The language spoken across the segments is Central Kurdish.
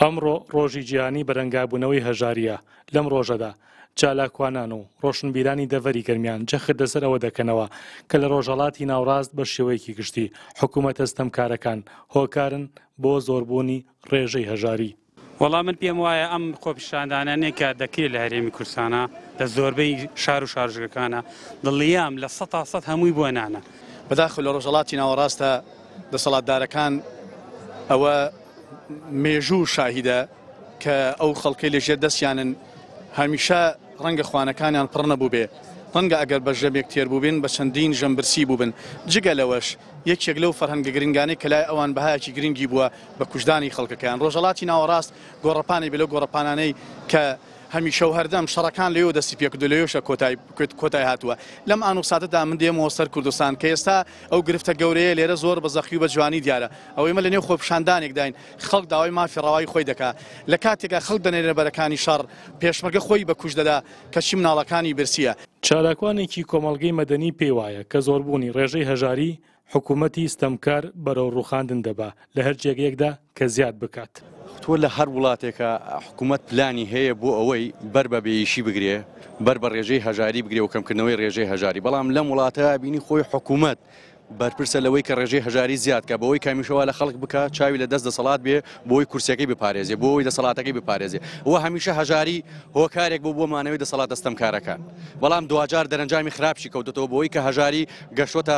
ئەمڕۆ ڕۆژی گیانی بەرەنگابوونەوەی هەژاریە لەم ڕۆژەدا چالاکوانان و ڕۆشنبیرانی دەڤری گەرمیان جەخر دەسەر ئەوە دەکەنەوە کە لە ڕۆژەڵاتی ناوڕاست بە شێوەیەکی گشتی حکوومەت ئەستەمکارەکان هۆکارن بۆ زۆربوونی ڕێژەی هەژاری. وەڵام من پێم وایە ئەم خۆپیشاندانانێکە دەکرێت لە هەرێمی کورسانە دە زۆربەی شار و شارژەکانە دڵیام لە سە تا سەد هەمووی بۆنانە. بەداخل لە ڕۆژەڵاتی ناوەڕاستە دەسەڵاتدارەکان ئەوە مێژوو شاهیدە کە ئەو خەڵکی لێژێ دەستیانن هەمیشە ڕەنگە خوانەکانیان پڕ نەبوو بێ ڕەنگە ئەگەر بە ژەمێک تێر بووبن بە چەندین ژەمبرسی بووبن جگە لەوەش یەکێک لەو فەرهەنگە گرنگانی کە لای ئەوان بەهایەکی گرنگی بووە بە کوژدانی خەڵکەکەیان ڕۆژەڵاتی ناوەڕاست گۆڕپانی بلە گۆڕپانانەی کە هەمیشە و هەردەم شەڕەکان لەو دەستی پێک دو لەوشە کۆتای کۆتای هاتووە لەم ئانوساتەدا من دێمەوە سەر کوردستان کە ئێستا ئەو گرفتە گەورەیە لێرە زۆر بە زەخی بە جوانی دیارە ئەوەی مە لە نێو خۆپشاندانێک داین خەڵک داوای مافی ڕاوای خۆی دکا لە کاتێکا خەڵک دەنێرەبەرەکانی شەڕ پێشمەگە خۆی بە کوش دەدا کەچی مناڵەکانی برسیە چالاکوانێکی کۆمەلگەی مەدەنی پێوایە کە زۆربوونی ڕێژەی هەژاری حکوومەتی ستەمکار بەرەو ڕوخاندن دەبا لە هەر جێگەیەکدا کە زیاد بکات. تۆ لە هەر وڵاتێکە حکوومەت پلانی هەیە بۆ ئەوەی بەر بە بێیشی بگرێ بەر بە ڕێژەی هەژاری بگرێ و کەمکردنەوەی ڕێژەی هەژاری بەڵام لەم وڵاتە بینی خۆی حکوومەت بەرپرسە لەوەی کە ڕێژەی هەژاری زیادکە بەوەی کامیشەوە لە خەڵک بکە چاوی لە دەست دەسەڵات بێ بۆی کورسەکەی بپارێزیێ بۆی دەسەڵاتەکەی بپارێزیێ و هەمیشە هەژاری هۆکارێک بۆ بۆ مانەوەی دەسەڵات دەستەم کارەکان بەڵام دوجار دەرەنجامی خراپشی کەوتەوە بۆی کە هەژاری گەشتۆ تا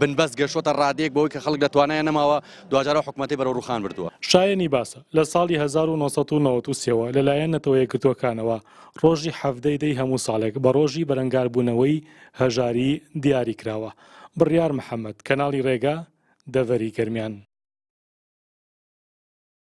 بنبەست گەشتە ڕادێک بۆی کە خەڵک دەتوانایە نەماوە دوجارە حکوومەتی بەرە ڕوخان بردووە شایانی باسە لە ساڵی 1993ەوە لەلایەن نەتەوەیە کردوەکانەوە ڕۆژی هەفتەی دەی هەموو ساڵێک بە ڕۆژی بەرەنگاربوونەوەی هەژاری دیاری کراوە بڕیار محەممەد کەناڵی ڕێگا دەڤەری گەرمیان